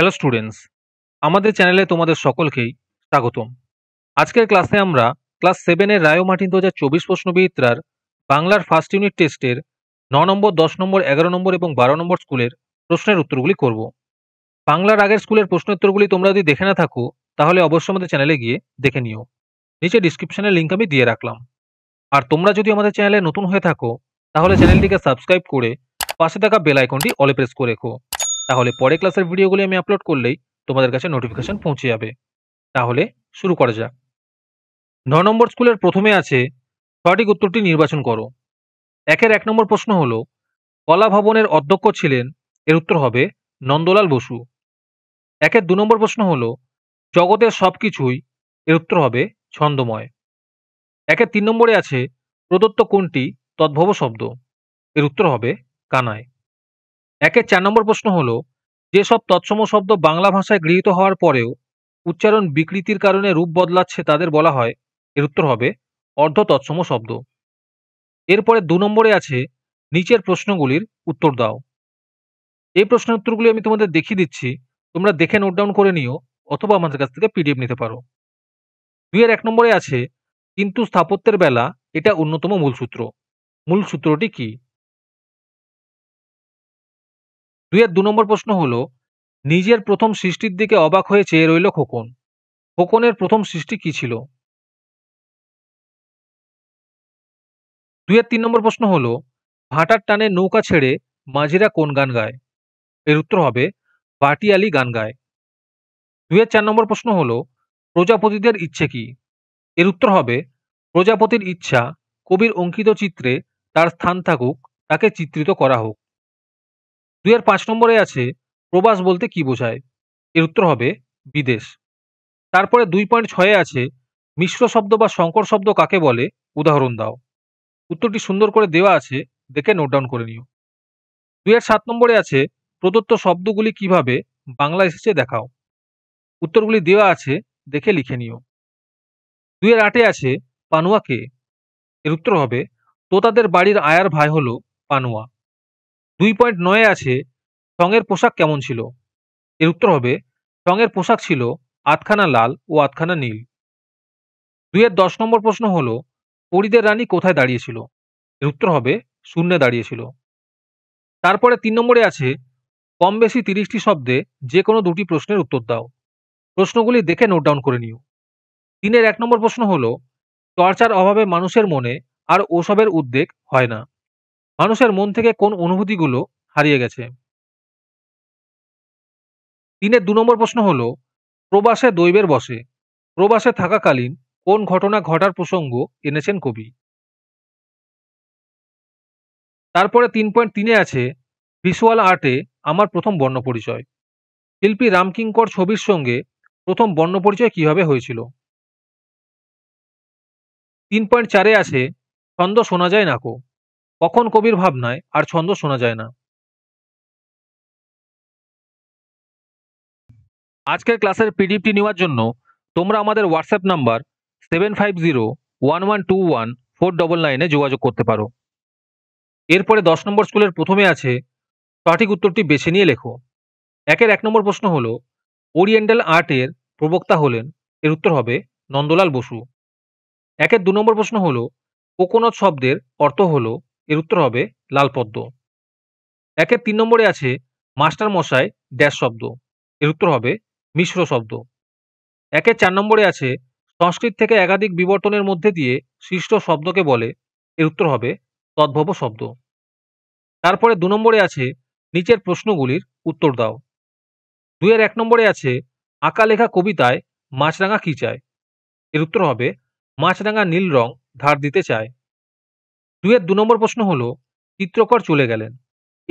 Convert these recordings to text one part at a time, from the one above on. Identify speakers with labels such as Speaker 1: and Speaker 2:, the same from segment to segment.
Speaker 1: hello students আমাদের চ্যানেলে তোমাদের সকলকেই স্বাগতম আজকের ক্লাসে আমরা ক্লাস সেভেনের রায় মার্টিন দু হাজার চব্বিশ প্রশ্নবিদ্যার বাংলার ফার্স্ট ইউনিট টেস্টের ন নম্বর দশ নম্বর এগারো নম্বর এবং বারো নম্বর স্কুলের প্রশ্নের উত্তরগুলি করব বাংলার আগের স্কুলের প্রশ্ন উত্তরগুলি তোমরা যদি দেখে না থাকো তাহলে অবশ্যই আমাদের চ্যানেলে গিয়ে দেখে নিও নিচে ডিসক্রিপশানে লিঙ্ক আমি দিয়ে রাখলাম আর তোমরা যদি আমাদের চ্যানেলে নতুন হয়ে থাকো তাহলে চ্যানেলটিকে সাবস্ক্রাইব করে পাশে থাকা বেল আইকনটি অলে প্রেস করে রেখো তাহলে পরে ক্লাসের ভিডিওগুলি আমি আপলোড করলেই তোমাদের কাছে নোটিফিকেশন পৌঁছে যাবে তাহলে শুরু করা যাক ন নম্বর স্কুলের প্রথমে আছে সঠিক উত্তরটি নির্বাচন করো একের এক নম্বর প্রশ্ন হল কলা ভবনের অধ্যক্ষ ছিলেন এর উত্তর হবে নন্দলাল বসু একের দু নম্বর প্রশ্ন হল জগতের সব কিছুই এর উত্তর হবে ছন্দময় একের তিন নম্বরে আছে প্রদত্ত কোনটি তদ্ভব শব্দ এর উত্তর হবে কানায় একের চার নম্বর প্রশ্ন হলো যেসব তৎসম শব্দ বাংলা ভাষায় গৃহীত হওয়ার পরেও উচ্চারণ বিকৃতির কারণে রূপ বদলাচ্ছে তাদের বলা হয় এর উত্তর হবে অর্ধ তৎসম শব্দ এরপরে দু নম্বরে আছে নিচের প্রশ্নগুলির উত্তর দাও এই প্রশ্ন উত্তরগুলি আমি তোমাদের দেখিয়ে দিচ্ছি তোমরা দেখে নোট ডাউন করে নিও অথবা আমাদের কাছ থেকে পিডিএফ নিতে পারো দুই এক নম্বরে আছে কিন্তু স্থাপত্যের বেলা এটা অন্যতম মূল সূত্র মূল সূত্রটি কী দুইয়ের দু নম্বর প্রশ্ন হলো
Speaker 2: নিজের প্রথম সৃষ্টির দিকে অবাক হয়ে চেয়ে রইল খোকন খোকনের প্রথম সৃষ্টি কি ছিল দুইয়ের তিন নম্বর প্রশ্ন হলো ভাটার টানে নৌকা ছেড়ে মাঝিরা কোন গান গায় এর উত্তর হবে
Speaker 1: বাটিয়ালি গান গায় দুইয়ের চার নম্বর প্রশ্ন হলো প্রজাপতিদের ইচ্ছে কি এর উত্তর হবে প্রজাপতির ইচ্ছা কবির অঙ্কিত চিত্রে তার স্থান থাকুক তাকে চিত্রিত করা হোক আর পাঁচ নম্বরে আছে প্রবাস বলতে কি বোঝায় এর উত্তর হবে বিদেশ তারপরে দুই পয়েন্ট ছয়ে আছে মিশ্র শব্দ বা সংকর শব্দ কাকে বলে উদাহরণ দাও উত্তরটি সুন্দর করে দেওয়া আছে দেখে নোট ডাউন করে নিও আর সাত নম্বরে আছে প্রদত্ত শব্দগুলি কিভাবে বাংলা এসেছে দেখাও উত্তরগুলি দেওয়া আছে দেখে লিখে নিও দুয়ের আটে আছে পানুয়া কে এর উত্তর হবে তোতাদের বাড়ির আয়ার ভাই হলো পানুয়া দুই পয়েন্ট নয় আছে সঙ্গের পোশাক কেমন ছিল এর উত্তর হবে সঙ্গের পোশাক ছিল আধখানা লাল ও আধখানা নীল দুইয়ের দশ নম্বর প্রশ্ন হল পরিদের রানী কোথায় দাঁড়িয়েছিল এর উত্তর হবে শূন্যে দাঁড়িয়েছিল তারপরে তিন নম্বরে আছে কম বেশি তিরিশটি শব্দে যে কোনো দুটি প্রশ্নের উত্তর দাও প্রশ্নগুলি দেখে নোট ডাউন করে নিও তিনের এক নম্বর প্রশ্ন হল চর্চার অভাবে মানুষের মনে আর ওসবের উদ্বেগ হয় না মানুষের মন থেকে কোন অনুভূতিগুলো হারিয়ে গেছে তিনের দু নম্বর প্রশ্ন হলো প্রবাসে দৈবের বসে প্রবাসে থাকাকালীন কোন ঘটনা ঘটার প্রসঙ্গ এনেছেন কবি তারপরে তিন পয়েন্ট তিনে আছে ভিসুয়াল আর্টে আমার প্রথম বর্ণ পরিচয় শিল্পী রামকিঙ্কর ছবির সঙ্গে প্রথম বর্ণ পরিচয় কীভাবে হয়েছিল
Speaker 2: তিন পয়েন্ট চারে আছে ছন্দ শোনা যায় নাকো কখন কবির ভাবনায় আর ছন্দ শোনা যায় না
Speaker 1: আজকের ক্লাসের পিডিএফটি নেওয়ার জন্য তোমরা আমাদের WhatsApp number seven five zero one one two one four double নাইনে যোগাযোগ করতে পারো এরপরে দশ নম্বর স্কুলের প্রথমে আছে সঠিক উত্তরটি বেছে নিয়ে লেখো একের এক নম্বর প্রশ্ন হল ওরিয়েন্টাল আর্টের প্রবক্তা হলেন এর উত্তর হবে নন্দলাল বসু একের দু নম্বর প্রশ্ন হল কোকোনট শব্দের অর্থ হলো এর উত্তর হবে লাল পদ্ম একের তিন নম্বরে আছে মাস্টার মশাই ড্যাশ শব্দ এর উত্তর হবে মিশ্র শব্দ একের চার নম্বরে আছে সংস্কৃত থেকে একাধিক বিবর্তনের মধ্যে দিয়ে সৃষ্ট শব্দকে বলে এর উত্তর হবে তদ্ভব শব্দ তারপরে দু নম্বরে আছে নিচের প্রশ্নগুলির উত্তর দাও দুয়ের এক নম্বরে আছে আঁকা লেখা কবিতায় মাছরাঙা কী চায় এর উত্তর হবে মাছরাঙা নীল রং ধার দিতে চায় দুয়ের দু নম্বর প্রশ্ন হলো চিত্রকর চলে গেলেন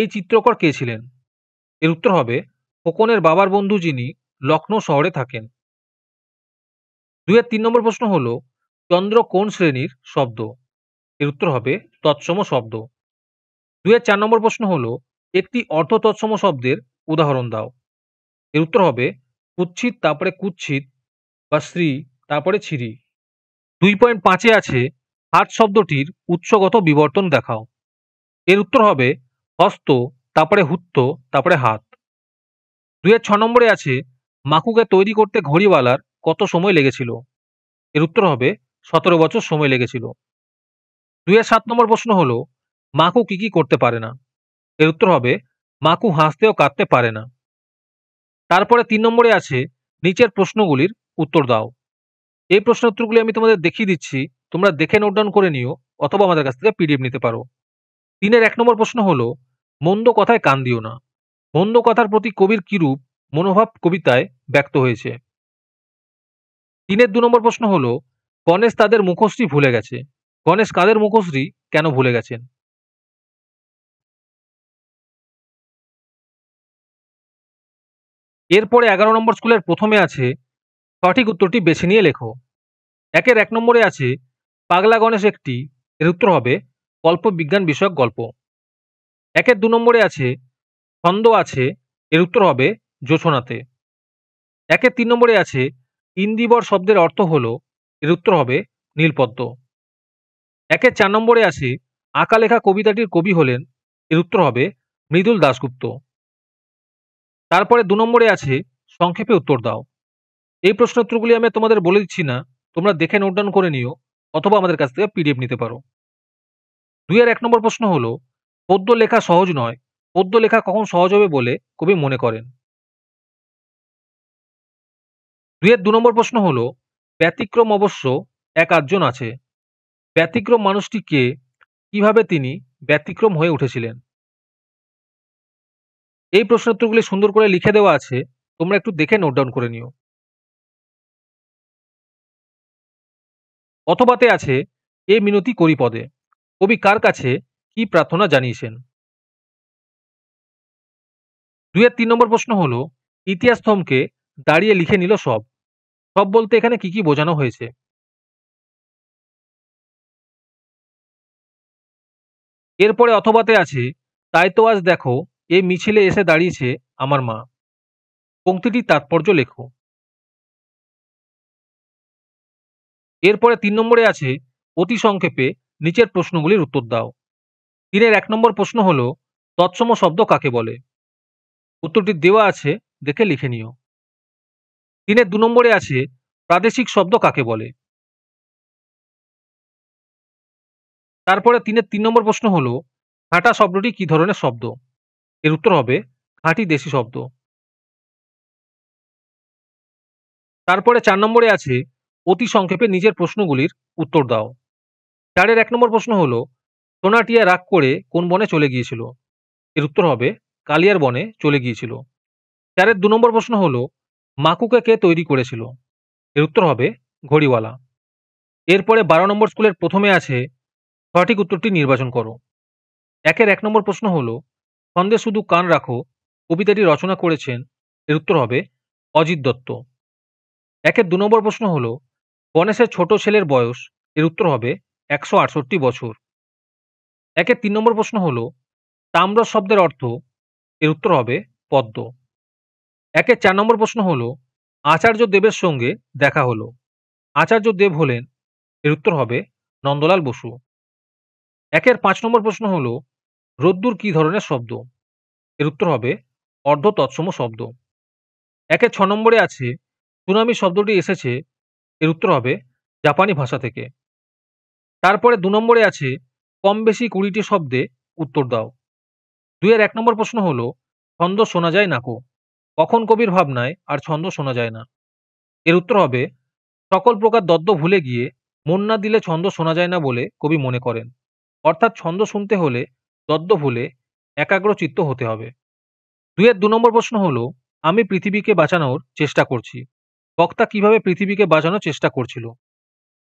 Speaker 1: এই চিত্রকর কে ছিলেন এর উত্তর হবে খোকনের বাবার বন্ধু যিনি লখনৌ শহরে থাকেন দুয়ের তিন নম্বর প্রশ্ন হলো চন্দ্র কোন শ্রেণীর শব্দ এর উত্তর হবে তৎসম শব্দ দুয়ের চার নম্বর প্রশ্ন হলো একটি অর্থ তৎসম শব্দের উদাহরণ দাও এর উত্তর হবে কুচ্ছিত তারপরে কুচ্ছিত বা শ্রী তারপরে ছিরি দুই পয়েন্ট পাঁচে আছে হাট শব্দটির উৎসগত বিবর্তন দেখাও এর উত্তর হবে হস্ত তারপরে হুত্ত তারপরে হাত দুয়ের ছ নম্বরে আছে মাকুকে তৈরি করতে ঘড়িওয়ালার কত সময় লেগেছিল এর উত্তর হবে সতেরো বছর সময় লেগেছিল দুয়ের সাত নম্বর প্রশ্ন হল মাকু কি কি করতে পারে না এর উত্তর হবে মাকু হাসতেও কাঁদতে পারে না তারপরে তিন নম্বরে আছে নিচের প্রশ্নগুলির উত্তর দাও এই প্রশ্ন উত্তরগুলি আমি তোমাদের দেখিয়ে দিচ্ছি তোমরা দেখে নোট ডাউন করে নিও অথবা আমাদের কাছ থেকে পিডিএফ নিতে পারো তিনের এক নম্বর প্রশ্ন হল মন্দ কথায় কান দিও না মন্দ কথার প্রতি কবির কিরূপ মনোভাব কবিতায় ব্যক্ত হয়েছে তিনের দু নম্বর প্রশ্ন হল
Speaker 2: গণেশ তাদের মুখশ্রী ভুলে গেছে গণেশ কাদের মুখশ্রী কেন ভুলে গেছেন এরপরে এগারো নম্বর স্কুলের প্রথমে আছে সঠিক উত্তরটি বেছে নিয়ে লেখো
Speaker 1: একের এক নম্বরে আছে পাগলা গণেশ একটি এর উত্তর হবে কল্প বিজ্ঞান বিষয়ক গল্প একের দু নম্বরে আছে ছন্দ আছে এর উত্তর হবে জোছনাতে একের তিন নম্বরে আছে ইন্দিবর শব্দের অর্থ হল এর উত্তর হবে নীলপদ্ম একের চার নম্বরে আছে আঁকা লেখা কবিতাটির কবি হলেন এর উত্তর হবে মৃদুল দাশগুপ্ত তারপরে দু নম্বরে আছে সংক্ষেপে উত্তর দাও এই প্রশ্ন উত্তরগুলি আমি তোমাদের বলে দিচ্ছি না তোমরা দেখে নোট ডাউন করে নিও অথবা আমাদের কাছ থেকে পিডিএফ নিতে পারো দুই আর এক নম্বর প্রশ্ন হলো পদ্য লেখা সহজ নয় পদ্য লেখা কখন সহজ হবে বলে কবি মনে করেন দুয়ের দু নম্বর প্রশ্ন হলো ব্যতিক্রম অবশ্য এক আটজন আছে ব্যতিক্রম মানুষটি কে কিভাবে তিনি
Speaker 2: ব্যতিক্রম হয়ে উঠেছিলেন এই প্রশ্নোত্তরগুলি সুন্দর করে লিখে দেওয়া আছে তোমরা একটু দেখে নোট ডাউন করে নিও অথবাতে আছে এ মিনতি করি পদে কবি কার কাছে কি
Speaker 1: প্রার্থনা জানিয়েছেন দুয়ের তিন নম্বর প্রশ্ন হল
Speaker 2: ইতিহাস থমকে দাঁড়িয়ে লিখে নিল সব সব বলতে এখানে কি কি বোঝানো হয়েছে এরপরে অথবাতে আছে তাই তো আজ দেখো এ মিছিলে এসে দাঁড়িয়েছে আমার মা পঙ্ক্তিটি তাৎপর্য লেখো এরপরে তিন নম্বরে আছে অতি সংক্ষেপে নিচের প্রশ্নগুলির উত্তর দাও
Speaker 1: তিনের এক নম্বর প্রশ্ন হল তৎসম শব্দ কাকে বলে উত্তরটি দেওয়া আছে
Speaker 2: দেখে লিখে নিও তিনের দু নম্বরে আছে প্রাদেশিক শব্দ কাকে বলে তারপরে তিনের তিন নম্বর প্রশ্ন হল খাঁটা শব্দটি কি ধরনের শব্দ এর উত্তর হবে খাঁটি দেশি শব্দ তারপরে চার নম্বরে আছে অতি সংক্ষেপে
Speaker 1: নিজের প্রশ্নগুলির উত্তর দাও চারের এক নম্বর প্রশ্ন হলো সোনাটিয়া রাগ করে কোন বনে চলে গিয়েছিল এর উত্তর হবে কালিয়ার বনে চলে গিয়েছিল চারের দু নম্বর প্রশ্ন হলো মাকুকে কে তৈরি করেছিল এর উত্তর হবে ঘড়িওয়ালা এরপরে বারো নম্বর স্কুলের প্রথমে আছে সঠিক উত্তরটি নির্বাচন করো একের এক নম্বর প্রশ্ন হল ছন্দে শুধু কান রাখো কবিতাটি রচনা করেছেন এর উত্তর হবে অজিত দত্ত একের দু নম্বর প্রশ্ন হলো গণেশের ছোট ছেলের বয়স এর উত্তর হবে একশো আটষট্টি বছর একের তিন নম্বর প্রশ্ন হল তাম্র শব্দের অর্থ এর উত্তর হবে পদ্ম একের চার নম্বর প্রশ্ন হল আচার্য দেবের সঙ্গে দেখা হলো আচার্য দেব হলেন এর উত্তর হবে নন্দলাল বসু একের পাঁচ নম্বর প্রশ্ন হল রোদ্দুর কী ধরনের শব্দ এর উত্তর হবে অর্ধ তৎসম শব্দ একের ছ নম্বরে আছে সুনামি শব্দটি এসেছে এর উত্তর হবে জাপানি ভাষা থেকে তারপরে দু নম্বরে আছে কম বেশি কুড়িটি শব্দে উত্তর দাও দুইয়ের এক নম্বর প্রশ্ন হল ছন্দ শোনা যায় নাকো কখন কবির ভাবনায় আর ছন্দ শোনা যায় না এর উত্তর হবে সকল প্রকার দদ্দ ভুলে গিয়ে মন না দিলে ছন্দ শোনা যায় না বলে কবি মনে করেন অর্থাৎ ছন্দ শুনতে হলে দদ্দ ভুলে একাগ্র চিত্ত হতে হবে দুয়ের দু নম্বর প্রশ্ন হলো আমি পৃথিবীকে বাঁচানোর চেষ্টা করছি বক্তা কিভাবে পৃথিবীকে বাঁচানোর চেষ্টা করছিল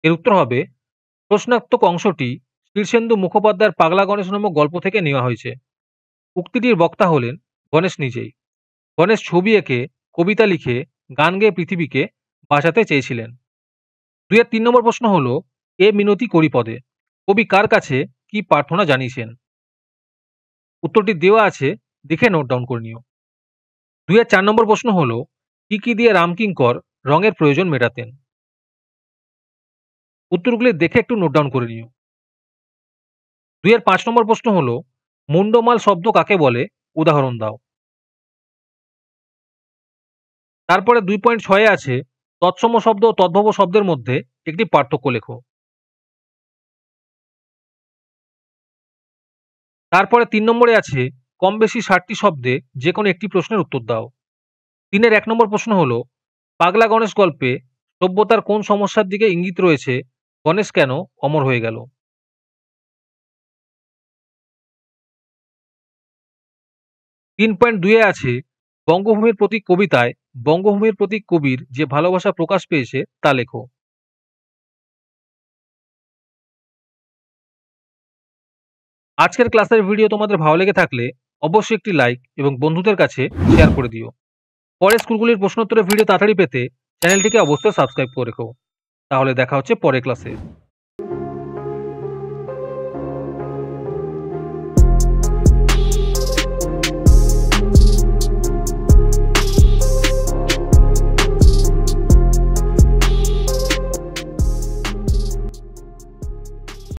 Speaker 1: এর উত্তর হবে প্রশ্নাত্মক অংশটি শীর্ষেন্দু মুখোপাধ্যায়ের পাগলা গণেশ নামক গল্প থেকে নেওয়া হয়েছে উক্তিটির বক্তা হলেন গণেশ নিজেই গণেশ ছবি এঁকে কবিতা লিখে গান গেয়ে পৃথিবীকে বাঁচাতে চেয়েছিলেন দুয়ের তিন নম্বর প্রশ্ন হল এ মিনতি করিপদে কবি কার কাছে কি প্রার্থনা জানিয়েছেন উত্তরটি দেওয়া আছে দেখে নোট ডাউন করে নিও দুয়ের চার নম্বর প্রশ্ন হল কি কি দিয়ে রামকিঙ্কর রঙের প্রয়োজন মেটাতেন
Speaker 2: উত্তরগুলি দেখে একটু নোট ডাউন করে নিও দুই এর পাঁচ নম্বর প্রশ্ন হল মুন্ডমাল শব্দ কাকে বলে উদাহরণ দাও তারপরে দুই পয়েন্ট ছয়ে আছে তৎসম শব্দ ও তদ্ভব শব্দের মধ্যে একটি পার্থক্য লেখো তারপরে তিন নম্বরে আছে কম বেশি ষাটটি শব্দে যে কোনো একটি প্রশ্নের উত্তর দাও
Speaker 1: তিনের এক নম্বর প্রশ্ন হলো পাগলা গণেশ গল্পে সভ্যতার কোন সমস্যার দিকে ইঙ্গিত
Speaker 2: রয়েছে গণেশ কেন অমর হয়ে গেল তিন পয়েন্ট দুয়ে আছে বঙ্গভূমির প্রতি কবিতায় বঙ্গভূমির প্রতি কবির যে ভালোবাসা প্রকাশ পেয়েছে তা লেখো আজকের ক্লাসের ভিডিও তোমাদের ভালো লেগে থাকলে অবশ্যই একটি লাইক এবং বন্ধুদের কাছে শেয়ার করে দিও
Speaker 1: পরের স্কুলগুলির প্রশ্নোত্তরের ভিডিও তাড়াতাড়ি পেতে চ্যানেলটিকে অবশ্যই সাবস্ক্রাইব করে রেখো তাহলে দেখা হচ্ছে পরের ক্লাসে